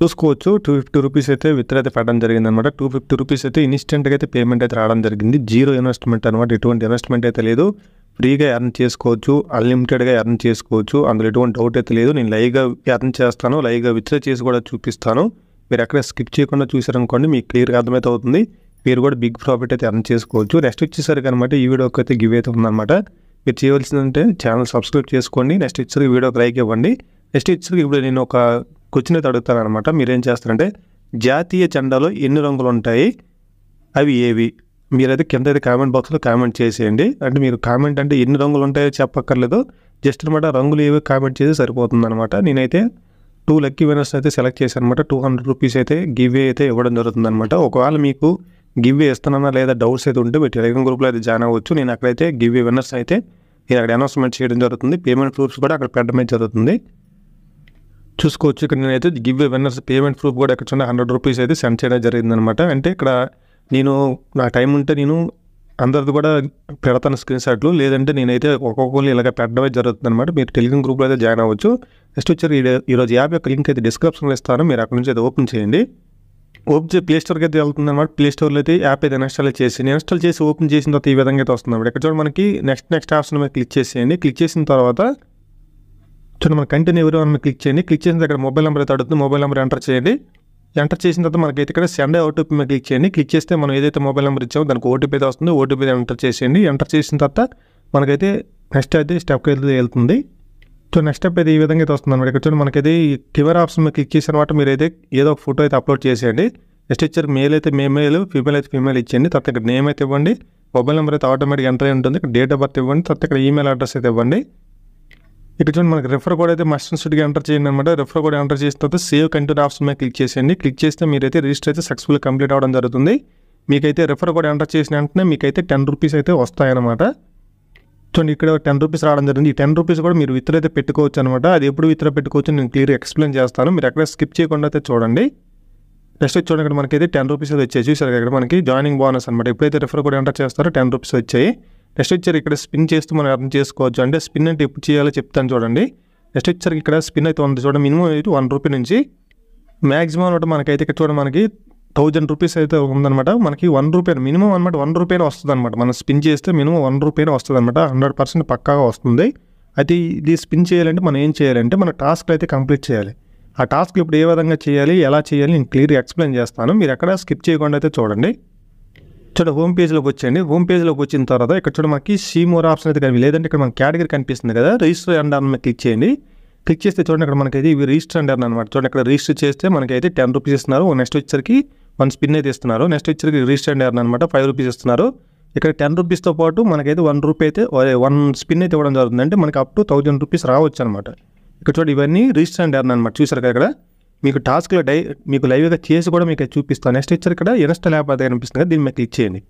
చూసుకోవచ్చు two fifty rupees అయితే with అయితే పెట్టడం జరిగింది అనమాట టూ ఫిఫ్టీ రూపీస్ అయితే ఇన్స్టెంట్గా అయితే పేమెంట్ అయితే రావడం జరిగింది జీరో ఇన్వెస్ట్మెంట్ అనమాట ఎటువంటి ఇన్వెస్ట్మెంట్ అయితే లేదు ఫ్రీగా ఎర్న్ చేసుకోవచ్చు అన్లిమిటెడ్గా ఎర్న్ చేసుకోవచ్చు అందులో ఎటువంటి డౌట్ అయితే లేదు నేను లైవ్గా ఎర్న్ చేస్తాను లైవ్గా విత్డ్రా చేసి కూడా చూపిస్తాను మీరు ఎక్కడ స్కిప్ చేయకుండా చూసారనుకోండి మీకు క్లియర్గా అర్థమైతే అవుతుంది మీరు కూడా బిగ్ ప్రాఫిట్ అయితే ఎర్న్ చేసుకోవచ్చు నెక్స్ట్ వచ్చేసరికి అనమాట ఈ వీడియోకి అయితే గివ్ అయితే ఉందన్నమాట మీరు చేయవలసిందంటే ఛానల్ సబ్స్క్రైబ్ చేసుకోండి నెక్స్ట్ వచ్చేసరికి వీడియోకి లైక్ ఇవ్వండి నెక్స్ట్ ఇచ్చేసరికి ఇప్పుడు నేను ఒక క్వశ్చన్ అయితే అడుగుతారనమాట మీరేం చేస్తారంటే జాతీయ జెండాలో ఎన్ని రంగులు ఉంటాయి అవి ఏవి మీరైతే కింద అయితే కామెంట్ బాక్స్లో కామెంట్ చేసేయండి అంటే మీరు కామెంట్ అంటే ఎన్ని రంగులు ఉంటాయో చెప్పక్కర్లేదు జస్ట్ అనమాట రంగులు ఏవి కామెంట్ చేసి సరిపోతుంది అనమాట నేనైతే టూ లక్కీ వినర్స్ అయితే సెలెక్ట్ చేశాను అనమాట టూ హండ్రెడ్ రూపీస్ అయితే గివ్వే అయితే ఇవ్వడం జరుగుతుంది అనమాట ఒకవేళ మీకు గివ్వే ఇస్తానన్నా లేదా డౌట్స్ అయితే ఉంటే మీరు టెలిగ్రామ్ గ్రూప్లో అయితే జాయిన్ అవ్వచ్చు నేను అక్కడైతే గివ్వే వినర్స్ అయితే నేను అక్కడ అనౌన్స్మెంట్ చేయడం జరుగుతుంది పేమెంట్ ప్రూఫ్స్ కూడా అక్కడ పెట్టడమే జరుగుతుంది చూసుకోవచ్చు ఇక్కడ నేనైతే గివ్ విన్నర్స్ పేమెంట్ ప్రూఫ్ కూడా ఇక్కడ హండ్రెడ్ రూపీస్ అయితే సెండ్ చేయడం జరిగిందనమాట అంటే ఇక్కడ నేను నా టైం ఉంటే నేను అందరిది కూడా పెడతాను స్క్రీన్ షాట్లు లేదంటే నేనైతే ఒక్కొక్కరు ఇలాగ పెట్టడమే జరుగుతుంది అనమాట మీరు టెలిగ్రామ్ గ్రూప్లో అయితే జాయిన్ అవ్వచ్చు నెక్స్ట్ వచ్చి ఈరోజు యాప్ యొక్క లింక్ అయితే డిస్క్రిప్షన్లో ఇస్తాను మీరు అక్కడ నుంచి అయితే ఓపెన్ చేయండి ఓపెన్ చేసి స్టోర్కి అయితే వెళ్తుంది అనమాట స్టోర్లో అయితే యాప్ అయితే ఇన్స్టాల్ చేసి ఇన్స్టాల్ చేసి ఓపెన్ చేసిన తర్వాత ఈ విధంగా అయితే వస్తుంది ఇక్కడ చూడండి మనకి నెక్స్ట్ నెక్స్ట్ ఆప్షన్ మీద క్లిక్ చేసేయండి క్లిక్ చేసిన తర్వాత చూడండి మనం కంటిన్యూ ఎవరు మనం క్లిక్ చేయండి క్లిక్ చేసిన తర్వాత మొబైల్ నెంబర్ అయితే అడుగుతుంది మొబైల్ నెంబర్ ఎంటర్ చేయండి ఎంటర్ చేసిన తర్వాత మనకైతే ఇక్కడ సెండ్ ఓటీపీ మీద క్లిక్ చేయండి క్లిక్ చేస్తే మనం ఏదైతే మొబైల్ నెంబర్ ఇచ్చామో దానికి ఓటీపీ అయితే వస్తుంది ఓటీపీ ఎంటర్ చేసేయండి ఎంటర్ చేసిన తర్వాత మనకైతే నెక్స్ట్ అయితే స్టెప్ అయితే వెళ్తుంది సో నెక్స్ట్ స్టెప్ అయితే ఈ విధంగా అయితే వస్తుంది అనమాట ఇక్కడ చూడండి మనకైతే ఈ కెమెరా ఆప్షన్ మీద క్లిక్ చేసిన తర్వాత మీరు అయితే ఏదో ఒక ఫోటో అయితే అప్లోడ్ చేసేయండి నెక్స్ట్ ఇచ్చే మేల్ అయితే మేల్ ఫీమేల్ అయితే ఫీమేల్ ఇచ్చేయండి తర్వాత ఇక్కడ నేమ్ అయితే ఇవ్వండి మొబైల్ నెంబర్ అయితే ఆటోమేటిక్ ఎంటర్ అయి ఉంటుంది ఇక్కడ డేట్ ఆఫ్ బర్త్ ఇవ్వండి తర్వాత ఇక్కడ ఈమెయిల్ అడ్రస్ అయితే ఇవ్వండి ఇక్కడ చూడండి మనకి రెఫర్ కోడ్ అయితే మస్టర్ ఇన్స్టిట్యూట్గా ఎంటర్ చేయండి అనమాట రెఫర్ కోడ్ ఎంటర్ చేసిన తర్వాత సేవ్ కంటిన్యూ ఆప్షన్ మీద క్లిక్ చేసేయండి క్లిక్ చేస్తే మీరైతే రిజిస్టర్ అయితే సక్సెస్ఫుల్ కంప్లీట్ అవడం జరుగుతుంది మీకైతే రెఫర్ కోడ్ ఎంటర్ చేసిన వెంటనే మీకైతే టెన్ రూపీస్ అయితే వస్తాయన్నమాట చూడండి ఇక్కడ టెన్ రూపీస్ రావడం జరిగింది ఈ టెన్ రూపీస్ కూడా మీరు విత్ర అయితే పెట్టుకోవచ్చు అనమాట అది ఎప్పుడు విత్ర పెట్టుకోవచ్చు నేను క్లియర్ ఎక్స్ప్లెయిన్ చేస్తాను మీరు ఎక్కడ స్కిప్ చేయకుండా అయితే చూడండి నెక్స్ట్ చూడండి ఇక్కడ మనకైతే టెన్ రూపీస్ అయితే వచ్చాయి చూసారు ఇక్కడ మనకి జాయినింగ్ బోనస్ అనమాట ఎప్పుడైతే రెఫర్ కోడ్ ఎంటర్ చేస్తారో టెన్ రూపీస్ వచ్చాయి నెక్స్ట్ వచ్చారు ఇక్కడ స్పిన్ చేస్తూ మనం అర్థం చేసుకోవచ్చు అంటే స్పిన్ అంటే ఎప్పుడు చేయాలో చెప్తాను చూడండి నెక్స్ట్ వచ్చారు ఇక్కడ స్పిన్ అయితే ఉంది చూడండి మినిమం అయితే వన్ రూపీ నుంచి మ్యాక్సిమం అనమాట మనకైతే ఇక్కడ చూడండి మనకి థౌజండ్ రూపీస్ అయితే ఉందన్నమాట మనకి వన్ రూపీ మినిమం అనమాట వన్ రూపీనే వస్తుంది అనమాట మనం స్పిన్ చేస్తే మినిమం వన్ రూపీనే వస్తుంది అనమాట హండ్రెడ్ పర్సెంట్ పక్కాగా వస్తుంది అయితే ఇది స్పిన్ చేయాలంటే మనం ఏం చేయాలంటే మన టాస్క్లు అయితే కంప్లీట్ చేయాలి ఆ టాస్క్ ఇప్పుడు ఏ విధంగా చేయాలి ఎలా చేయాలి నేను క్లియర్గా ఎక్స్ప్లెయిన్ చేస్తాను మీరు ఎక్కడ స్కిప్ చేయకుండా అయితే చూడండి చూడ హోమ్ పేజ్లోకి వచ్చేయండి హోమ్ పేజ్లోకి వచ్చిన తర్వాత ఇక్కడ చూడ మనకి సీ మోర్ ఆప్షన్ అయితే కానీ లేదంటే ఇక్కడ మనకి కేటగిరీ కనిపిస్తుంది కదా రిజిస్టర్ అండ్ అని క్లిక్ చేయండి క్లిక్ చేస్తే చూడండి ఇక్కడ మనకైతే ఇవి రిజిస్టర్ అండ్ అనమాట చూడండి ఇక్కడ రిజిస్టర్ చేస్తే మనకైతే టెన్ రూపీస్ ఇస్తున్నారు నెక్స్ట్ వచ్చరికి వన్ స్పిన్ అయితే ఇస్తున్నారు నెక్స్ట్ వచ్చరికి రిజిస్టర్ అండ్ అనమాట ఫైవ్ రూపీస్ ఇస్తున్నారు ఇక్కడ టెన్ రూపీస్తో పాటు మనకైతే వన్ రూపీ అయితే వన్ స్పిన్ అయితే ఇవ్వడం జరుగుతుంది అంటే మనకి అప్ టు థౌజండ్ రూపీస్ రావచ్చు అనమాట ఇక్కడ చూడండి ఇవన్నీ రిజిస్టర్ అండ్ అనమాట చూసారు కదా ఇక్కడ మీకు టాస్క్లో డై మీకు లైవ్గా చేసి కూడా మీకు చూపిస్తాను నెక్స్ట్ ఇచ్చారు ఇక్కడ ఇన్స్టాల్ యాప్ అదే కనిపిస్తుంది దీని మీద క్లిక్ చేయండి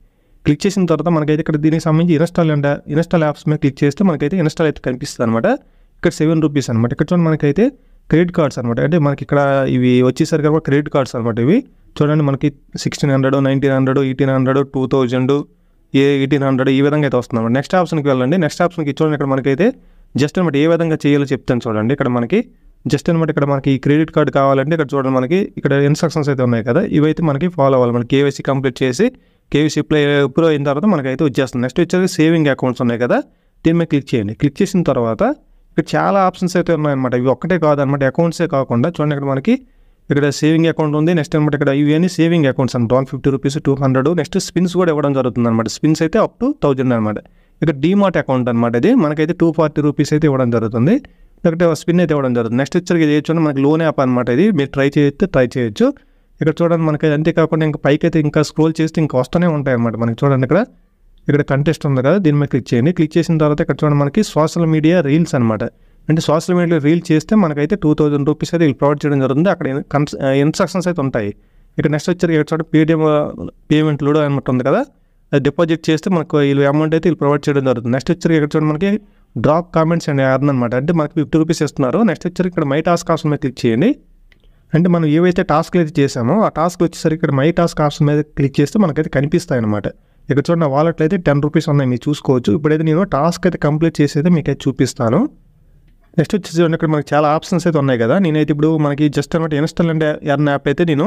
క్లిక్ చేసిన తర్వాత మనకైతే ఇక్కడ దీనికి సంబంధించి ఇన్స్టాల్ అండ్ ఇన్స్టాల్ యాప్స్ మీద క్లిక్ చేస్తే మనకైతే ఇన్స్టాల్ అయితే కనిపిస్తుంది అనమాట ఇక్కడ సెవెన్ రూపీస్ అనమాట ఇక్కడ చూడండి మనకైతే క్రెడిట్ కార్డ్స్ అనమాట అంటే మనకి ఇక్కడ ఇవి వచ్చేసరికి కూడా క్రెడిట్ కార్డ్స్ అనమాట ఇవి చూడండి మనకి sixteen hundred nineteen hundred eighteen hundred two thousand ఏ ఎయిటీన్ హండ్రెడ్ ఈ విధంగా అయితే వస్తుంది నెక్స్ట్ ఆప్షన్కి వెళ్ళండి నెక్స్ట్ ఆప్షన్కి చూడండి ఇక్కడ మనకైతే జస్ట్ అనమాట ఏ విధంగా చేయాలో చెప్తాను చూడండి ఇక్కడ మనకి జస్ట్ అనమాట ఇక్కడ మనకి క్రెడిట్ కార్డు కావాలంటే ఇక్కడ చూడండి మనకి ఇక్కడ ఇన్స్ట్రక్షన్స్ అయితే ఉన్నాయి కదా ఇవైతే మనకి ఫాలో అవ్వాలి మనకి కేవైసీ కంప్లీట్ చేసి కేవీసీ అప్లై అప్రూవ్ అయిన తర్వాత మనకైతే వచ్చేస్తుంది నెక్స్ట్ వచ్చేసి సేవింగ్ అకౌంట్స్ ఉన్నాయి కదా దీని మీద క్లిక్ చేయండి క్లిక్ చేసిన తర్వాత ఇక్కడ చాలా ఆప్షన్స్ అయితే ఉన్నాయన్నమాట ఇవి ఒక్కటే కాదనమాట అకౌంట్సే కాకుండా చూడండి ఇక్కడ మనకి ఇక్కడ సేవింగ్ అకౌంట్ ఉంది నెక్స్ట్ అనమాట ఇక్కడ ఇవన్నీ సేవింగ్ అకౌంట్స్ అంట one fifty rupees two hundred next spins కూడా ఇవ్వడం జరుగుతుంది అనమాట స్పిన్స్ అయితే అప్ టు థౌజండ్ అనమాట ఇక్కడ డీమార్ట్ అకౌంట్ అనమాట ఇది మనకైతే టూ ఫార్టీ రూపీస్ అయితే ఇవ్వడం జరుగుతుంది లేకపోతే స్పిన్ అయితే ఇవ్వడం జరుగుతుంది నెక్స్ట్ ఇచ్చరికి ఇది చేయొచ్చు మనకి లోన్ యాప్ అనమాట ఇది మీరు ట్రై చేయొచ్చు ట్రై చేయొచ్చు ఇక్కడ చూడండి మనకి అంతేకాకుండా ఇంకా పైకి అయితే ఇంకా స్క్రోల్ చేస్తే ఇంకా వస్తూనే ఉంటాయి అనమాట మనకి చూడండి ఇక్కడ ఇక్కడ కంటెస్ట్ ఉంది కదా దీని మీద క్లిక్ చేయండి క్లిక్ చేసిన తర్వాత ఇక్కడ చూడండి మనకి సోషల్ మీడియా రీల్స్ అనమాట అంటే సోషల్ మీడియా రీల్ చేస్తే మనకైతే టూ థౌజండ్ రూపీస్ అయితే ప్రొవైడ్ చేయడం జరుగుతుంది అక్కడ ఇన్స్ట్రక్షన్స్ అయితే ఉంటాయి ఇక్కడ నెక్స్ట్ వచ్చారు ఇక్కడ చూడండి పేటిఎం పేమెంట్ లోడో అనమాట ఉంది కదా అది డిపాజిట్ చేస్తే మనకు వీళ్ళు అమౌంట్ అయితే వీళ్ళు ప్రొవైడ్ చేయడం జరుగుతుంది నెక్స్ట్ వచ్చారు ఇక్కడ చూడండి మనకి డ్రాప్ కామెంట్స్ అండ్ యార్న్ అనమాట అంటే మనకి ఫిఫ్టీ రూపీస్ ఇస్తున్నారు నెక్స్ట్ వచ్చి ఇక్కడ మై టాస్క్ ఆప్షన్ మీద క్లిక్ చేయండి అంటే మనం ఏవైతే టాస్క్లు అయితే చేసామో ఆ టాస్క్ వచ్చేసరికి ఇక్కడ మై టాస్క్ ఆప్షన్ మీద క్లిక్ చేస్తే మనకైతే కనిపిస్తాయి అనమాట ఇక్కడ చూడండి వాలెట్లు అయితే టెన్ రూపీస్ ఉన్నాయి మీరు చూసుకోవచ్చు ఇప్పుడైతే నేను టాస్క్ అయితే కంప్లీట్ చేసేది మీకు అయితే చూపిస్తాను నెక్స్ట్ వచ్చేసి ఇక్కడ మనకి చాలా ఆప్షన్స్ అయితే ఉన్నాయి కదా నేనైతే ఇప్పుడు మనకి జస్ట్ అనమాట ఇన్స్టాల్ అండ్ ఎర్న్ యాప్ అయితే నేను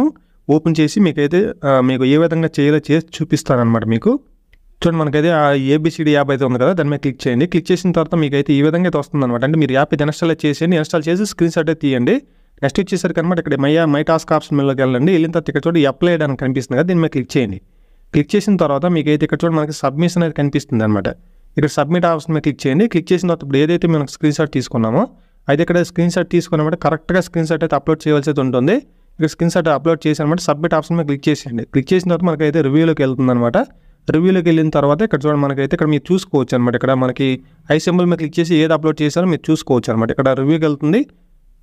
ఓపెన్ చేసి మీకైతే మీకు ఏ విధంగా చేయాలో చేసి చూపిస్తాను అనమాట మీకు చూడండి మనకైతే ఆ ఏబిసిడి యాప్ అయితే ఉంది కదా దాని మీద క్లిక్ చేయండి క్లిక్ చేసిన తర్వాత మీకు అయితే ఈ విధంగా అయితే వస్తుంది అనమాట అంటే మీరు యాప్ అయితే ఇన్స్టాల్ చేసేయండి ఇన్స్టాల్ చేసి స్క్రీన్ షాట్ అయితే తీయండి నెక్స్ట్ వచ్చేసరికి అనమాట ఇక్కడ మై మై టాస్క్ ఆప్షన్ మీద వెళ్ళండి వెళ్ళిన తర్వాత ఇక్కడ చూడండి అప్లై అని కనిపిస్తుంది కదా దీని మీద క్లిక్ చేయండి క్లిక్ చేసిన తర్వాత మీకైతే ఇక్కడ చూడండి మనకి సబ్మిషన్ అనేది కనిపిస్తుంది అనమాట ఇక్కడ సబ్మిట్ ఆప్షన్ మీద క్లిక్ చేయండి క్లిక్ చేసిన తర్వాత ఇప్పుడు ఏదైతే మనం స్క్రీన్ షాట్ తీసుకున్నామో అయితే ఇక్కడ స్క్రీన్ షాట్ అనమాట కరెక్ట్గా స్క్రీన్ షాట్ అయితే అప్లోడ్ చేయాల్సి అయితే ఉంటుంది ఇక్కడ స్క్రీన్ షాట్ అప్లోడ్ చేసి అనమాట సబ్మిట్ ఆప్షన్ మీద క్లిక్ చేసేయండి క్లిక్ చేసిన తర్వాత మనకైతే రివ్యూలోకి వెళ్తుంది అనమాట రివ్యూలోకి వెళ్ళిన తర్వాత ఇక్కడ చూడండి మనకైతే ఇక్కడ మీరు చూసుకోవచ్చు అనమాట ఇక్కడ మనకి ఐ సింబల్ మీద క్లిక్ చేసి ఏది అప్లోడ్ చేశారో మీరు చూసుకోవచ్చు అనమాట ఇక్కడ రివ్యూకి వెళ్తుంది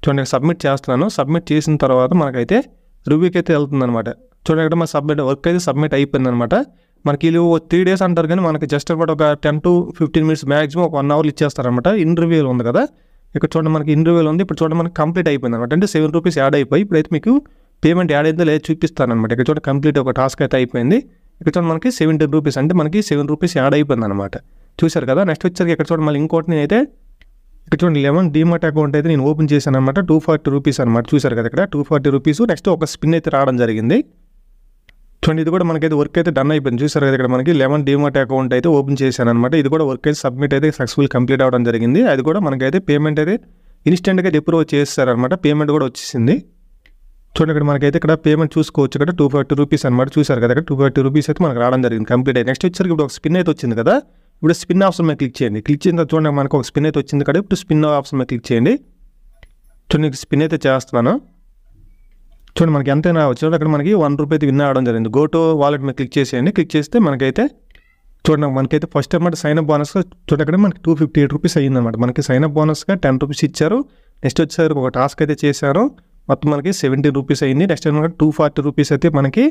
చూడండి సబ్మిట్ చేస్తున్నాను సబ్మిట్ చేసిన తర్వాత మనకైతే రివ్యూకి అయితే వెళ్తుంది అనమాట చూడండి ఇక్కడ మన సబ్మిట్ వర్క్ అయితే సబ్మిట్ అయిపోయింది అనమాట మనకి వీళ్ళు త్రీ డేస్ అంటారు కానీ మనకి జస్ట్ అబౌట్ ఒక ten to fifteen minutes maximum ఒక వన్ అవర్లు ఇచ్చేస్తారనమాట ఇంటర్వ్యూలు ఉంది కదా ఇక్కడ చూడండి మనకి ఇంటర్వ్యూలు ఉంది ఇప్పుడు చూడండి మనకి కంప్లీట్ అయిపోయింది అనమాట అంటే సెవెన్ రూపీస్ యాడ్ అయిపోయి ఇప్పుడైతే మీకు పేమెంట్ యాడ్ అయిందో లేదో చూపిస్తాను అనమాట ఇక్కడ చూడండి కంప్లీట్ ఒక టాస్క్ అయితే అయిపోయింది ఇక్కడ చూడండి మనకి సెవెంటీ రూపీస్ అంటే మనకి సెవెన్ రూపీస్ యాడ్ అయిపోయింది అనమాట చూశారు కదా నెక్స్ట్ వచ్చేసరికి ఎక్కడ చూడండి మళ్ళీ ఇంకోటి నేనైతే ఇక్కడ చూడండి లెవెన్ డిమార్ట్ అకౌంట్ అయితే నేను ఓపెన్ చేశాను అనమాట టూ ఫార్టీ రూపీస్ అనమాట చూశారు కదా ఇక్కడ టూ ఫార్టీ రూపీస్ నెక్స్ట్ ఒక స్పిన్ అయితే రావడం జరిగింది చూడండి ఇది కూడా మనకైతే వర్క్ అయితే డన్ అయిపోయింది చూసారు కదా ఇక్కడ మనకి లెవెన్ డిమార్ట్ అకౌంట్ అయితే ఓపెన్ చేశాను అనమాట ఇది కూడా వర్క్ అయితే సబ్మిట్ అయితే సక్సెస్ఫుల్ కంప్లీట్ అవ్వడం జరిగింది అది కూడా మనకైతే పేమెంట్ అయితే ఇన్స్టెంట్గా ఎప్రూవ్ చేస్తారనమాట పేమెంట్ కూడా వచ్చేసింది చూడండి ఇక్కడ మనకైతే ఇక్కడ పేమెంట్ చూసుకోవచ్చు ఇక్కడ టూ ఫార్టీ రూపీస్ అనమాట చూసారు కదా ఇక్కడ టూ ఫార్టీ రూపీస్ అయితే మనకు రావడం జరిగింది కంప్లీట్ అయ్యి నెక్స్ట్ వచ్చేసరికి ఇప్పుడు ఒక స్పిన్ అయితే వచ్చింది కదా ఇప్పుడు స్పిన్ ఆప్షన్ మీద క్లిక్ చేయండి క్లిక్ చేసిన చూడండి మనకు ఒక స్పిన్ అయితే వచ్చింది కదా ఇప్పుడు స్పిన్ ఆప్షన్ మీద క్లిక్ చేయండి చూడండి స్పిన్ అయితే చేస్తున్నాను చూడండి మనకి ఎంతైనా వచ్చినప్పుడు అక్కడ మనకి వన్ రూపీ అయితే విన్ అవడం జరిగింది గోటో వాలెట్ మీద క్లిక్ చేసేయండి క్లిక్ చేస్తే మనకైతే చూడండి మనకైతే ఫస్ట్ అనమాట సైన్ అప్ బోనస్గా చూడండి అక్కడ మనకి టూ ఫిఫ్టీ ఎయిట్ రూపీస్ అయ్యిందనమాట మనకి సైన్ అప్ బోనస్గా టెన్ రూపీస్ ఇచ్చారు నెక్స్ట్ వచ్చేసరికి ఒక టాస్క్ అయితే చేశారు మొత్తం మనకి సెవెంటీ రూపీస్ అయింది నెక్స్ట్ ఏంటంటే టూ ఫార్టీ రూపీస్ అయితే మనకి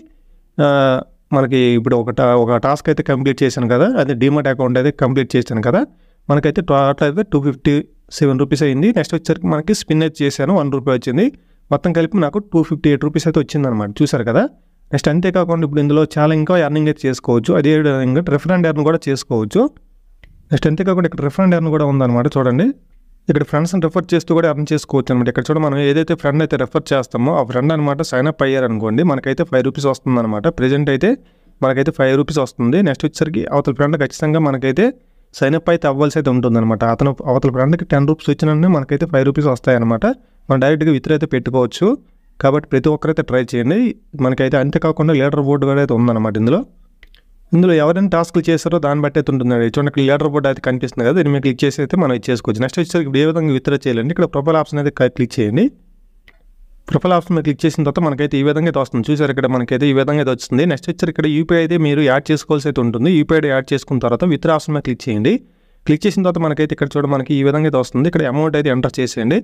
మనకి ఇప్పుడు ఒక ఒక టాస్క్ అయితే కంప్లీట్ చేశాను కదా అదే డిమాట్ అకౌంట్ అయితే కంప్లీట్ చేశాను కదా మనకైతే టోటల్ అయితే టూ ఫిఫ్టీ సెవెన్ రూపీస్ అయింది నెక్స్ట్ వచ్చేసరికి మనకి స్పిన్ అయితే చేశాను వన్ రూపీ వచ్చింది మొత్తం కలిపి నాకు టూ ఫిఫ్టీ ఎయిట్ రూపీస్ అయితే వచ్చిందనమాట చూసారు కదా నెక్స్ట్ అంతేకాకుండా ఇప్పుడు ఇందులో చాలా ఇంకా ఎర్నింగ్ అయితే చేసుకోవచ్చు అదే విధంగా రిఫరెండ్ ఎర్న్ కూడా చేసుకోవచ్చు నెక్స్ట్ అంతేకాకుండా ఇక్కడ రిఫరెండ్ ఎర్న్ కూడా ఉందన్నమాట చూడండి ఇక్కడ ఫ్రెండ్స్ని రెఫర్ చేస్తూ కూడా అర్న్ చేసుకోవచ్చు అనమాట ఇక్కడ చూడండి మనం ఏదైతే ఫ్రెండ్ అయితే రెఫర్ చేస్తామో ఆ ఫ్రెండ్ అనమాట సైన్ అప్ అయ్యారనుకోండి మనకైతే ఫైవ్ రూపీస్ వస్తుంది అనమాట ప్రజెంట్ అయితే మనకైతే ఫైవ్ రూపీస్ వస్తుంది నెక్స్ట్ వచ్చేసరికి అవతల ఫ్రెండ్ ఖచ్చితంగా మనకైతే సైన్ అప్ అయితే అవ్వాల్సి అయితే ఉంటుంది అనమాట అతను అవతల ఫ్రెండ్కి టెన్ రూపీస్ వచ్చిన మనకైతే ఫైవ్ రూపీస్ వస్తాయన్నమాట మనం డైరెక్ట్గా విత్ర అయితే పెట్టుకోవచ్చు కాబట్టి ప్రతి ఒక్కరైతే ట్రై చేయండి మనకైతే అంతేకాకుండా లీడర్ బోర్డు కూడా అయితే ఉందన్నమాట ఇందులో ఇందులో ఎవరైనా టాస్క్లు చేశారో దాన్ని బట్టి అయితే ఉంటుంది చూడండి ఇక్కడ లీడర్ బోర్డ్ అయితే కనిపిస్తుంది కదా దీన్ని మీరు క్లిక్ చేసి అయితే మనం చేసుకోవచ్చు నెక్స్ట్ వచ్చేసరికి ఇప్పుడు ఏ విధంగా విత్డ్రా చేయాలండి ఇక్కడ ప్రొఫైల్ ఆప్షన్ అయితే క్లిక్ చేయండి ప్రొఫైల్ ఆప్షన్ మీద క్లిక్ చేసిన తర్వాత మనకైతే ఈ విధంగా అయితే వస్తుంది చూసారు ఇక్కడ మనకైతే ఈ విధంగా అయితే వస్తుంది నెక్స్ట్ వచ్చారు ఇక్కడ యూపీఐ అయితే మీరు యాడ్ చేసుకోవాల్సి అయితే ఉంటుంది యూపీఐ యాడ్ చేసుకున్న తర్వాత విత్డ్రా ఆప్షన్ మీద క్లిక్ చేయండి క్లిక్ చేసిన తర్వాత మనకైతే ఇక్కడ చూడ మనకి ఈ విధంగా అయితే వస్తుంది ఇక్కడ అమౌంట్ అయితే ఎంటర్ చేసేయండి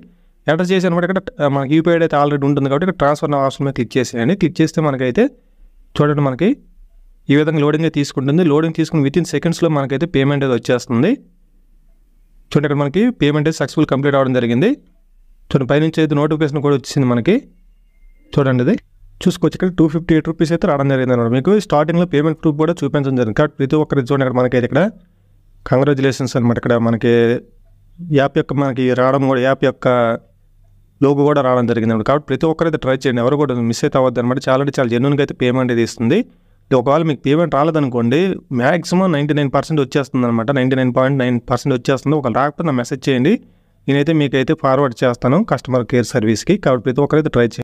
ఎంటర్ చేసిన కూడా ఇక్కడ మనకి యూపీఐ అయితే ఆల్రెడీ ఉంటుంది కాబట్టి ఇక్కడ ట్రాన్స్ఫర్ ఆప్షన్ మీద క్లిక్ చేసేయండి క్లిక్ చేస్తే మనకైతే చూడండి మనకి ఈ విధంగా లోడింగ్ తీసుకుంటుంది లోడింగ్ తీసుకుని విత్ ఇన్ సెకండ్స్లో మనకైతే పేమెంట్ అది వచ్చేస్తుంది చూడండి ఇక్కడ మనకి పేమెంట్ అయితే సక్సెస్ఫుల్ కంప్లీట్ అవ్వడం జరిగింది చూడండి పైనుంచి అయితే నోటిఫికేషన్ కూడా వచ్చింది మనకి చూడండి అది చూసుకోవచ్చు ఇక్కడ టూ ఫిఫ్టీ ఎయిట్ రూపీస్ అయితే రావడం జరిగింది అనమాట మీకు స్టార్టింగ్లో పేమెంట్ ప్రూఫ్ కూడా చూపించడం జరిగింది కాబట్టి ప్రతి ఒక్కరి చూడండి ఇక్కడ మనకైతే ఇక్కడ కంగ్రాచులేషన్స్ అనమాట ఇక్కడ మనకి యాప్ యొక్క మనకి రావడం కూడా యాప్ యొక్క లోగు కూడా రావడం జరిగింది కాబట్టి ప్రతి ఒక్కరైతే ట్రై చేయండి ఎవరు కూడా మిస్ అయితే అవ్వద్దు అనమాట చాలా అంటే చాలా జెన్యున్గా అయితే పేమెంట్ అయితే ఇస్తుంది ఒకవేళ మీకు పేమెంట్ రాలేదనుకోండి మ్యాక్సిమం నైంటీ నైన్ పర్సెంట్ వచ్చేస్తుంది అనమాట ninety nine point nine percent వచ్చేస్తుంది ఒకవేళ రాకపోతే నా మెసేజ్ చేయండి నేనైతే మీకైతే ఫార్వర్డ్ చేస్తాను కస్టమర్ కేర్ సర్వీస్కి కాబట్టి ప్రతి ఒక్కరైతే ట్రై చేయండి